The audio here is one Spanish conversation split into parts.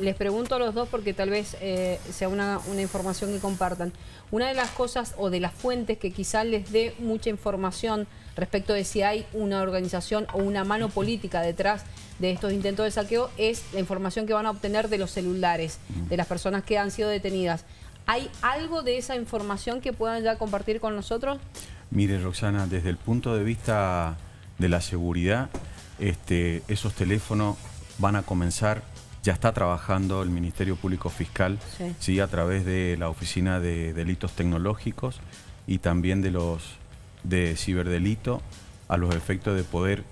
Les pregunto a los dos porque tal vez eh, sea una, información que compartan. Una de las cosas o de las fuentes que quizás les dé mucha información respecto de si hay una organización o una mano política detrás de estos intentos de saqueo es la información que van a obtener de los celulares, de las personas que han sido detenidas. ¿Hay algo de esa información que puedan ya compartir con nosotros? Mire, Roxana, desde el punto de vista de la seguridad, este, esos teléfonos van a comenzar ya está trabajando el Ministerio Público Fiscal sí. a través de la Oficina de Delitos Tecnológicos y también de los de ciberdelito a los efectos de poder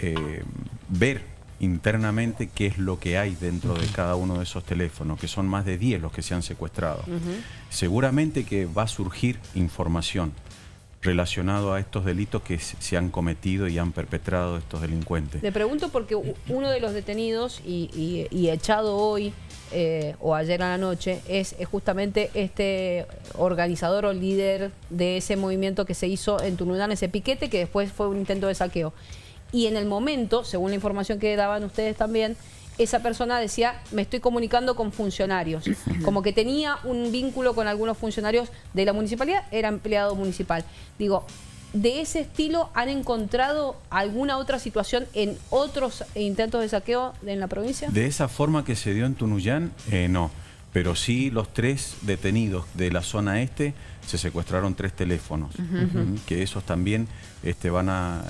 eh, ver internamente qué es lo que hay dentro de cada uno de esos teléfonos, que son más de 10 los que se han secuestrado. Seguramente que va a surgir información relacionado a estos delitos que se han cometido y han perpetrado estos delincuentes. Le pregunto porque uno de los detenidos y, echado hoy eh, o ayer a la noche es, justamente este organizador o líder de ese movimiento que se hizo en Tunudán, ese piquete que después fue un intento de saqueo. Y en el momento, según la información que daban ustedes también, esa persona decía, me estoy comunicando con funcionarios. Como que tenía un vínculo con algunos funcionarios de la municipalidad, era empleado municipal. Digo, ¿de ese estilo han encontrado alguna otra situación en otros intentos de saqueo en la provincia? De esa forma que se dio en Tunuyán, eh, no pero sí los tres detenidos de la zona este se secuestraron tres teléfonos, que esos también este, van, a,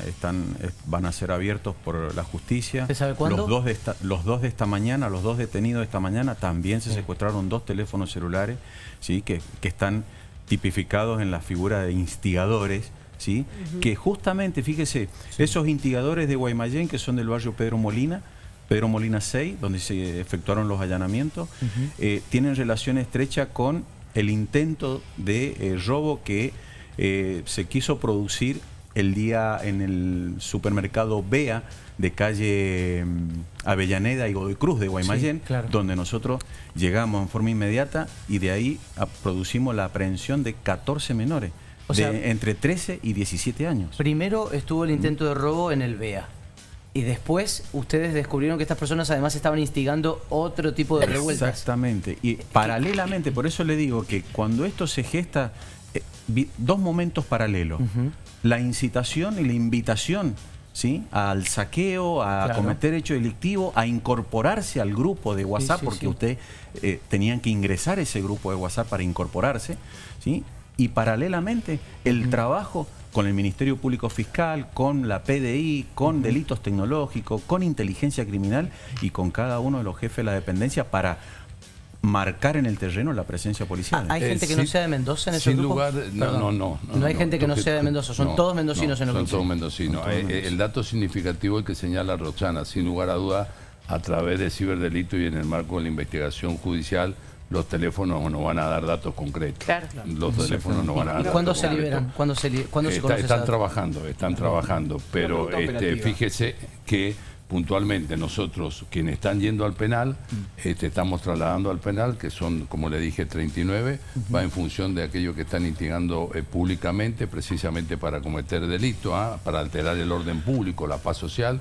van a ser abiertos por la justicia. Los dos, de esta, los dos de esta mañana, los dos detenidos de esta mañana, también se secuestraron dos teléfonos celulares ¿sí? que, están tipificados en la figura de instigadores. ¿sí? Que justamente, fíjese, esos instigadores de Guaymallén, que son del barrio Pedro Molina, Pedro Molina 6, donde se efectuaron los allanamientos, eh, tienen relación estrecha con el intento de eh, robo que eh, se quiso producir el día en el supermercado BEA de calle mm, Avellaneda y Godoy Cruz de Guaymallén, donde nosotros llegamos en forma inmediata y de ahí ah, producimos la aprehensión de 14 menores, entre 13 y 17 años. Primero estuvo el intento de robo en el BEA. Y después ustedes descubrieron que estas personas además estaban instigando otro tipo de revueltas. Exactamente. Y paralelamente, por eso le digo que cuando esto se gesta, eh, dos momentos paralelos. La incitación y la invitación ¿sí? al saqueo, a cometer hecho delictivo, a incorporarse al grupo de WhatsApp, porque ustedes eh, tenían que ingresar a ese grupo de WhatsApp para incorporarse, ¿sí? y paralelamente el trabajo con el Ministerio Público Fiscal, con la PDI, con delitos tecnológicos, con inteligencia criminal y con cada uno de los jefes de la dependencia para marcar en el terreno la presencia policial. Ah, ¿Hay eh, gente que no sea de Mendoza en ese grupo? no, no, no, no. hay gente que no sea de Mendoza, son todos mendocinos en eh, eh, el grupo. Son todos mendocinos. El dato significativo es que señala Roxana, sin lugar a duda, a través de ciberdelito y en el marco de la investigación judicial, los teléfonos no van a dar datos concretos. Los teléfonos no van a dar. ¿Y cuándo se liberan? ¿Cuándo se, Están trabajando, están trabajando, pero este, fíjese que puntualmente nosotros, quienes están yendo al penal, mm. este, estamos trasladando al penal, que son, como le dije, 39, va en función de aquello que están instigando eh, públicamente, precisamente para cometer delito, ¿ah? para alterar el orden público, la paz social,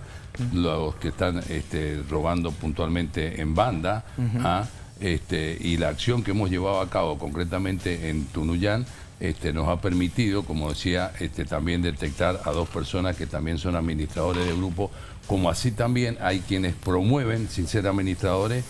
los que están este, robando puntualmente en banda, este, y la acción que hemos llevado a cabo concretamente en Tunuyán este, nos ha permitido, como decía, este, también detectar a dos personas que también son administradores de grupo, como así también hay quienes promueven, sin ser administradores,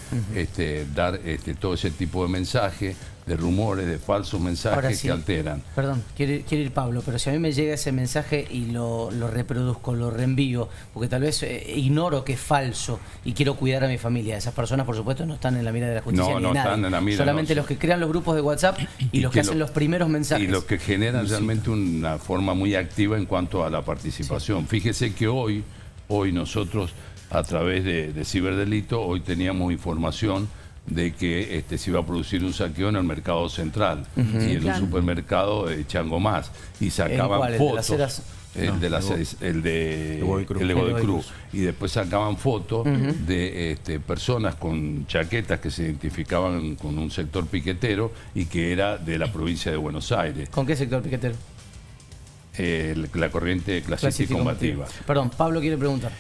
dar todo ese tipo de mensaje, de rumores, de falsos mensajes que alteran. Perdón, quiere ir Pablo, pero si a mí me llega ese mensaje y lo, reproduzco, lo reenvío, porque tal vez eh, ignoro que es falso y quiero cuidar a mi familia. Esas personas, por supuesto, no están en la mira de la justicia. No, no están en la mira. Solamente los que crean los grupos de WhatsApp y, los que, hacen los primeros mensajes. Y los que generan realmente una forma muy activa en cuanto a la participación. Fíjese que hoy, hoy nosotros, a través de ciberdelito, hoy teníamos información de que este, se iba a producir un saqueo en el mercado central y en el un supermercado de eh, Chango Más. Y sacaban fotos. El de las el, de el de Cruz. de Cruz. Y después sacaban fotos de este, personas con chaquetas que se identificaban con un sector piquetero y que era de la provincia de Buenos Aires. ¿Con qué sector piquetero? la corriente clasista y combativa. Perdón, Pablo quiere preguntar.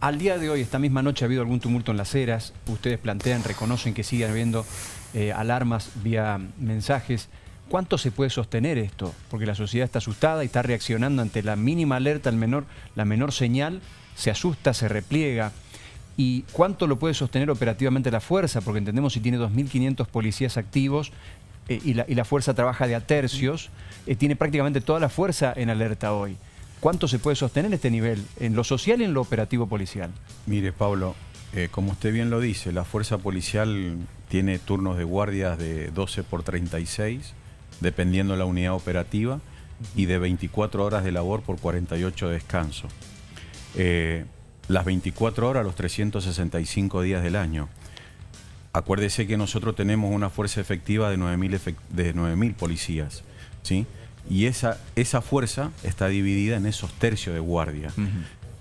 Al día de hoy, esta misma noche, ha habido algún tumulto en las eras. Ustedes plantean, reconocen que siguen habiendo eh, alarmas vía mensajes. ¿Cuánto se puede sostener esto? Porque la sociedad está asustada y está reaccionando ante la mínima alerta, el menor, la menor señal, se asusta, se repliega. ¿Y cuánto lo puede sostener operativamente la fuerza? Porque entendemos si tiene 2.500 policías activos eh, y, la, fuerza trabaja de a tercios, eh, tiene prácticamente toda la fuerza en alerta hoy. ¿Cuánto se puede sostener este nivel en lo social y en lo operativo policial? Mire, Pablo, eh, como usted bien lo dice, la fuerza policial tiene turnos de guardias de 12 por 36, dependiendo de la unidad operativa, y de 24 horas de labor por 48 de descanso. Eh, las 24 horas, los 365 días del año. Acuérdese que nosotros tenemos una fuerza efectiva de 9.000 mil policías. ¿sí? y esa, esa fuerza está dividida en esos tercios de guardia.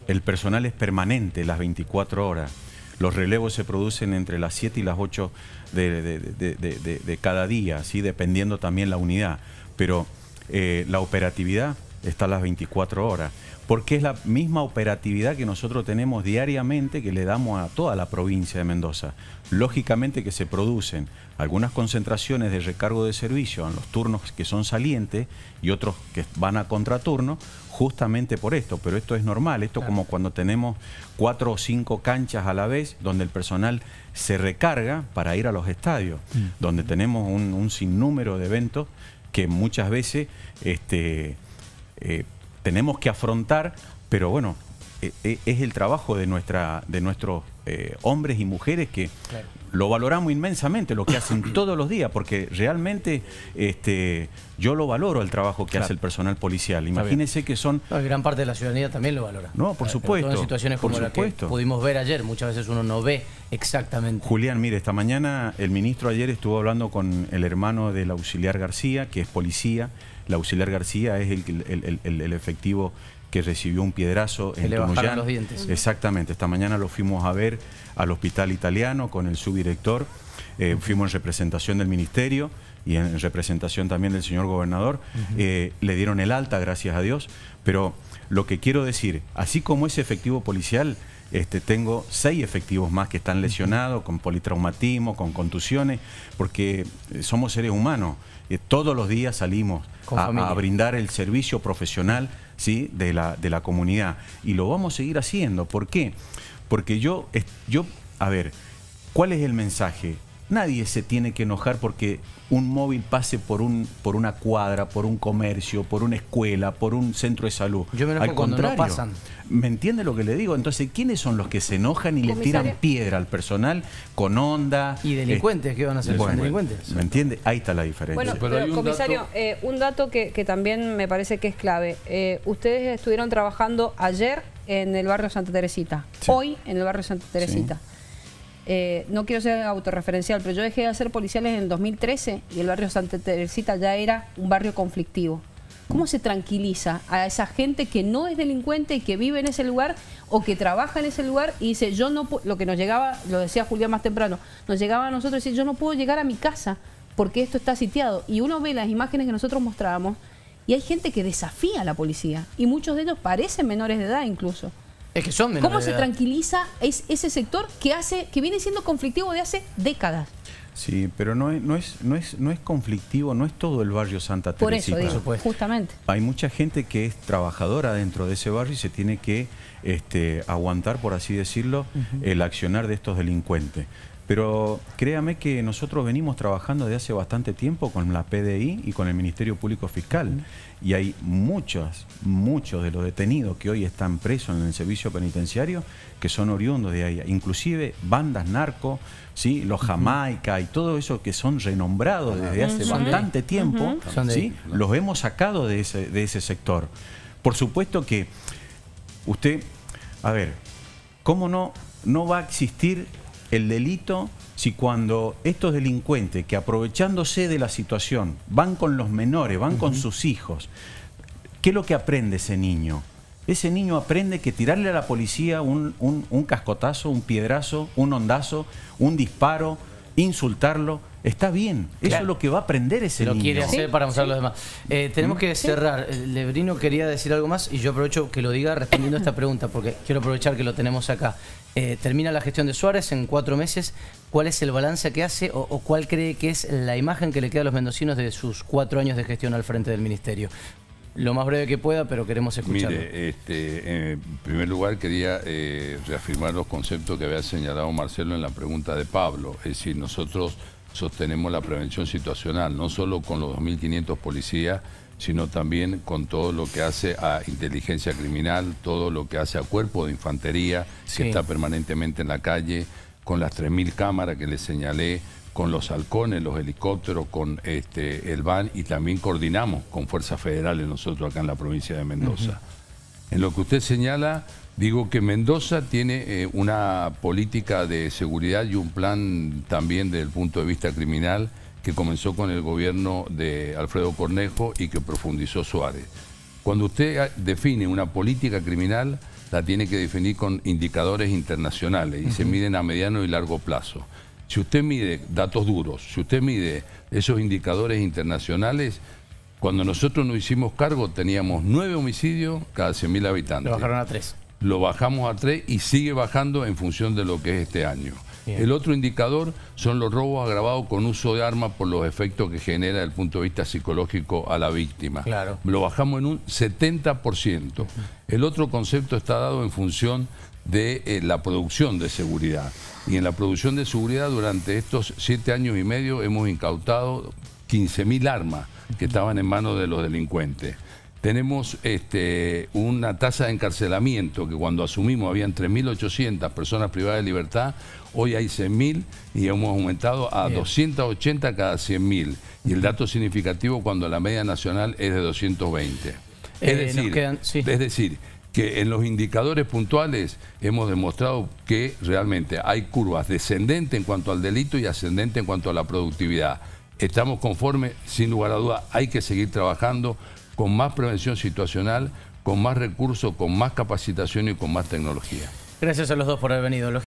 El personal es permanente las 24 horas. Los relevos se producen entre las 7 y las 8 de, cada día, dependiendo también la unidad. Pero eh, la operatividad está las 24 horas, porque es la misma operatividad que nosotros tenemos diariamente que le damos a toda la provincia de Mendoza. Lógicamente que se producen algunas concentraciones de recargo de servicio en los turnos que son salientes y otros que van a contraturno, justamente por esto, pero esto es normal, esto como cuando tenemos cuatro o cinco canchas a la vez donde el personal se recarga para ir a los estadios, mm. donde tenemos un, sinnúmero de eventos que muchas veces este, eh, tenemos que afrontar, pero bueno, eh, eh, es el trabajo de, nuestra, de nuestros eh, hombres y mujeres que lo valoramos inmensamente, lo que hacen todos los días, porque realmente este, yo lo valoro el trabajo que hace el personal policial. Imagínense que son... gran parte de la ciudadanía también lo valora. No, por supuesto. En situaciones como la que pudimos ver ayer, muchas veces uno no ve exactamente. Julián, mire, esta mañana el ministro ayer estuvo hablando con el hermano del auxiliar García, que es policía. El auxiliar García es el, el, el, el efectivo que recibió un piedrazo en le los dientes. Exactamente, esta mañana lo fuimos a ver al hospital italiano con el subdirector, eh, fuimos en representación del ministerio y en representación también del señor gobernador, eh, le dieron el alta, gracias a Dios, pero lo que quiero decir, así como ese efectivo policial, este, tengo seis efectivos más que están lesionados, con politraumatismo, con contusiones, porque somos seres humanos. Eh, todos los días salimos a, brindar el servicio profesional ¿sí? de, la, de la comunidad. Y lo vamos a seguir haciendo. ¿Por qué? Porque yo, yo a ver, ¿cuál es el mensaje? nadie se tiene que enojar porque un móvil pase por un por una cuadra, por un comercio, por una escuela, por un centro de salud. Yo me al contrario, pasan. ¿Me entiende lo que le digo? Entonces, ¿quiénes son los que se enojan y le tiran piedra al personal con onda? Y eh, delincuentes, que ¿qué van a hacer? delincuentes. ¿Me entiende? Ahí está la diferencia. Bueno, comisario, eh, un dato que, también me parece que es clave. Eh, ustedes estuvieron trabajando ayer en el barrio Santa Teresita, hoy en el barrio Santa Teresita. Eh, no quiero ser autorreferencial, pero yo dejé de hacer policiales en el 2013 y el barrio Santa Teresita ya era un barrio conflictivo. ¿Cómo se tranquiliza a esa gente que no es delincuente y que vive en ese lugar o que trabaja en ese lugar y dice, yo no lo que nos llegaba, lo decía Julián más temprano, nos llegaba a nosotros y yo no puedo llegar a mi casa porque esto está sitiado. Y uno ve las imágenes que nosotros mostrábamos y hay gente que desafía a la policía y muchos de ellos parecen menores de edad incluso. ¿Cómo se tranquiliza ese sector que hace que viene siendo conflictivo de hace décadas? Sí, pero no es, no es, no es, no es conflictivo, no es todo el barrio Santa Teresa. Por eso, justamente. Hay mucha gente que es trabajadora dentro de ese barrio y se tiene que este, aguantar, por así decirlo, el accionar de estos delincuentes. Pero créame que nosotros venimos trabajando desde hace bastante tiempo con la PDI y con el Ministerio Público Fiscal. Y hay muchos, muchos de los detenidos que hoy están presos en el servicio penitenciario que son oriundos de ahí. Inclusive bandas narco, ¿sí? los Jamaica y todo eso que son renombrados desde hace bastante tiempo, los hemos sacado de ese, de ese sector. Por supuesto que usted, a ver, ¿cómo no, no va a existir el delito si cuando estos delincuentes que aprovechándose de la situación van con los menores, van con sus hijos, ¿qué es lo que aprende ese niño? Ese niño aprende que tirarle a la policía un, un, un cascotazo, un piedrazo, un ondazo, un disparo, insultarlo, está bien. Eso es lo que va a aprender ese niño. Lo quiere hacer para mostrar los demás. Eh, tenemos mm. que cerrar. Eh, Lebrino quería decir algo más y yo aprovecho que lo diga respondiendo a esta pregunta porque quiero aprovechar que lo tenemos acá. Eh, termina la gestión de Suárez en cuatro meses. ¿Cuál es el balance que hace o, cuál cree que es la imagen que le queda a los mendocinos de sus cuatro años de gestión al frente del ministerio? lo más breve que pueda, pero queremos escucharlo. Mire, este, en primer lugar quería eh, reafirmar los conceptos que había señalado Marcelo en la pregunta de Pablo. Es decir, nosotros sostenemos la prevención situacional, no solo con los 2.500 policías, sino también con todo lo que hace a inteligencia criminal, todo lo que hace a cuerpo de infantería, si que está permanentemente en la calle, con las 3.000 cámaras que le señalé, con los halcones, los helicópteros, con este, el van y también coordinamos con fuerzas federales nosotros acá en la provincia de Mendoza. En lo que usted señala, digo que Mendoza tiene eh, una política de seguridad y un plan también desde el punto de vista criminal que comenzó con el gobierno de Alfredo Cornejo y que profundizó Suárez. Cuando usted ah, define una política criminal, la tiene que definir con indicadores internacionales y se miden a mediano y largo plazo. Si usted mide datos duros, si usted mide esos indicadores internacionales, cuando nosotros nos hicimos cargo teníamos nueve homicidios cada 100.000 habitantes. Lo bajaron a tres. Lo bajamos a tres y sigue bajando en función de lo que es este año. El otro indicador son los robos agravados con uso de armas por los efectos que genera desde el punto de vista psicológico a la víctima. Claro. Lo bajamos en un 70%. El otro concepto está dado en función de eh, la producción de seguridad. Y en la producción de seguridad durante estos siete años y medio hemos incautado 15.000 armas que estaban en manos de los delincuentes. Tenemos este, una tasa de encarcelamiento que cuando asumimos habían 3.800 personas privadas de libertad, hoy hay 100.000 y hemos aumentado a 280 cada 100.000. Y el dato significativo cuando la media nacional es de 220. Eh, es decir que en los indicadores puntuales hemos demostrado que realmente hay curvas descendente en cuanto al delito y ascendente en cuanto a la productividad. Estamos conformes, sin lugar a duda, hay que seguir trabajando con más prevención situacional, con más recursos, con más capacitación y con más tecnología. Gracias a los dos por haber venido.